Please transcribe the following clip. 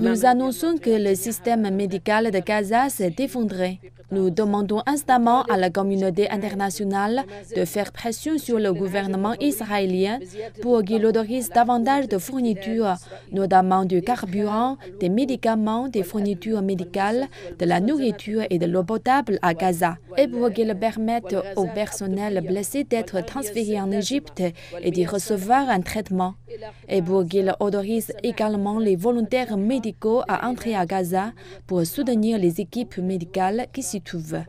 Nous annonçons que le système médical de Gaza s'est effondré. Nous demandons instamment à la communauté internationale de faire pression sur le gouvernement israélien pour qu'il autorise davantage de fournitures, notamment du carburant, des médicaments, des fournitures médicales, de la nourriture et de l'eau potable à Gaza, et pour qu'il permette au personnel blessé d'être transféré en Égypte et d'y recevoir un traitement, et pour qu'il autorise également les volontaires médicaux à entrer à Gaza pour soutenir les équipes médicales qui s'y trouvent.